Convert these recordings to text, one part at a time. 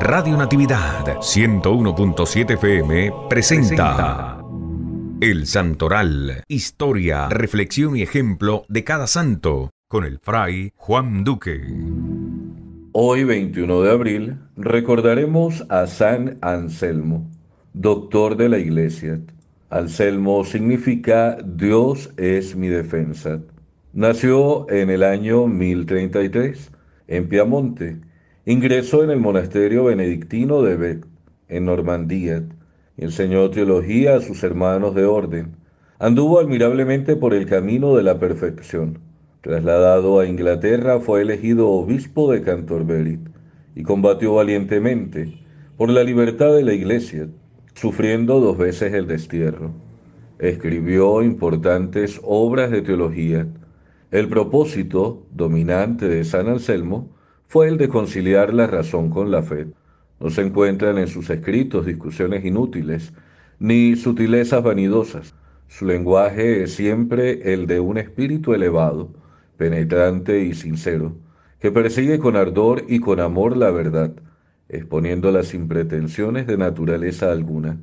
Radio Natividad 101.7 FM presenta El Santoral, historia, reflexión y ejemplo de cada santo, con el fray Juan Duque. Hoy 21 de abril recordaremos a San Anselmo, doctor de la Iglesia. Anselmo significa Dios es mi defensa. Nació en el año 1033 en Piamonte Ingresó en el monasterio benedictino de Bec, en Normandía, y enseñó teología a sus hermanos de orden. Anduvo admirablemente por el camino de la perfección. Trasladado a Inglaterra, fue elegido obispo de Canterbury y combatió valientemente por la libertad de la Iglesia, sufriendo dos veces el destierro. Escribió importantes obras de teología. El propósito dominante de San Anselmo fue el de conciliar la razón con la fe. No se encuentran en sus escritos discusiones inútiles, ni sutilezas vanidosas. Su lenguaje es siempre el de un espíritu elevado, penetrante y sincero, que persigue con ardor y con amor la verdad, exponiéndola sin pretensiones de naturaleza alguna.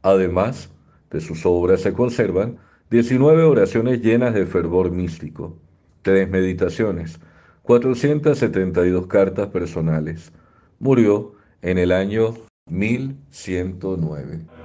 Además, de sus obras se conservan 19 oraciones llenas de fervor místico, tres meditaciones, 472 cartas personales. Murió en el año 1109.